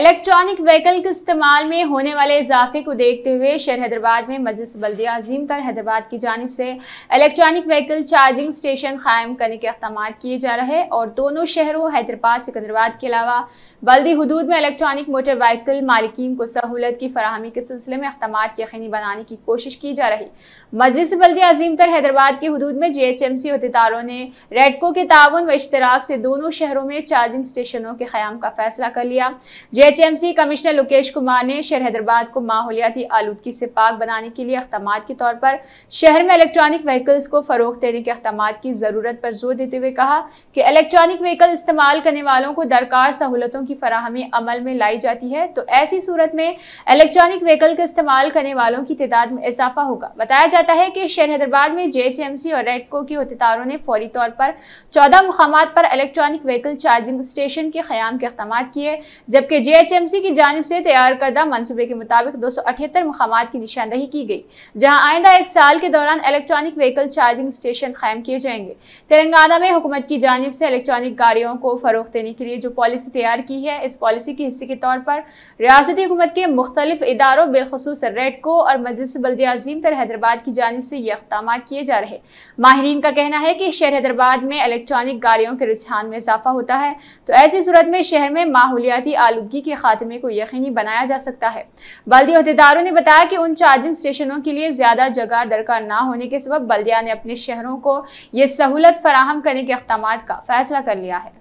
electronic vehicle के इस्तेमाल में होने वाले इजाफे को देखते हुए शहर हैदराबाद में मजलिस बल्दिया अजीम तर हैदराबाद की जानब से इलेक्ट्रॉनिक व्हीकल चार्जिंग स्टेशन कायम करने के अहकाम किए जा रहे हैं और दोनों शहरों हैदराबाद सिकंदराबाद के अलावा बल्दी हदूद में इलेक्ट्रॉनिक मोटर व्हीकल मालिकीन को सहूलत की फरहमी के सिलसिले में अहकाम यकीनी बनाने की कोशिश की जा रही मजलिस बल्दिया अजीम तर हैदराबाद के हदूद में जे एच एम सी अहदेदारों ने रेडको के ताउन व इश्तराक से दोनों शहरों में चार्जिंग स्टेशनों के क्याम का फैसला कर लिया J HMC commissioner Lokesh Kumar ने शहर हैदराबाद को माहौलियाती आलूदगी से पाक बनाने के लिए अख्ताम के तौर पर शहर में इलेक्ट्रॉनिक व्हीकल्स को फरोख देने के अख्ताम की ज़रूरत पर जोर देते हुए कहा कि इलेक्ट्रॉनिक व्हीकल इस्तेमाल करने वालों को दरकार सहूलतों की फराहमी अमल में लाई जाती है तो ऐसी सूरत में इलेक्ट्रॉनिक व्हीकल का इस्तेमाल करने वालों की तादाद में इजाफा होगा बताया जाता है कि शहर हैदराबाद में जे और रेडको के अहदेदारों ने फौरी तौर पर चौदह मुकाम पर इलेक्ट्रॉनिक व्हीकल चार्जिंग स्टेशन के क्याम के अख्ताम किए जबकि जेएचएमसी की जानब से तैयार करदा मनसूबे के मुताबिक दो सौ अठहत्तर मकाम की निशानदही की गई जहाँ आइंदा एक साल के दौरान इलेक्ट्रॉनिक व्हीकल चार्जिंग स्टेशन कायम किए जाएंगे तेलंगाना में हुकूमत की जानब से इलेक्ट्रॉनिक गाड़ियों को फरोग देने के लिए जो पॉलिसी तैयार की है इस पॉलिसी के हिस्से के तौर पर रियासती हुकूमत के मुख्तलिफ इदारों बेखसूस रेडको और मजलिस बल्दियाजीम पर हैदराबाद की जानब से ये अकदाम किए जा रहे माहरीन का कहना है कि शहर हैदराबाद में इलेक्ट्रॉनिक गाड़ियों के रुझान में इजाफा होता है तो ऐसी सूरत में शहर में माहौलियाती आलूगी गंदगी के खात्मे को यकीनी बनाया जा सकता है बल्दी अहदेदारों ने बताया कि उन चार्जिंग स्टेशनों के लिए ज़्यादा जगह दरकार न होने के सब बल्दिया ने अपने शहरों को ये सहूलत फराहम करने के इकदाम का फैसला कर लिया है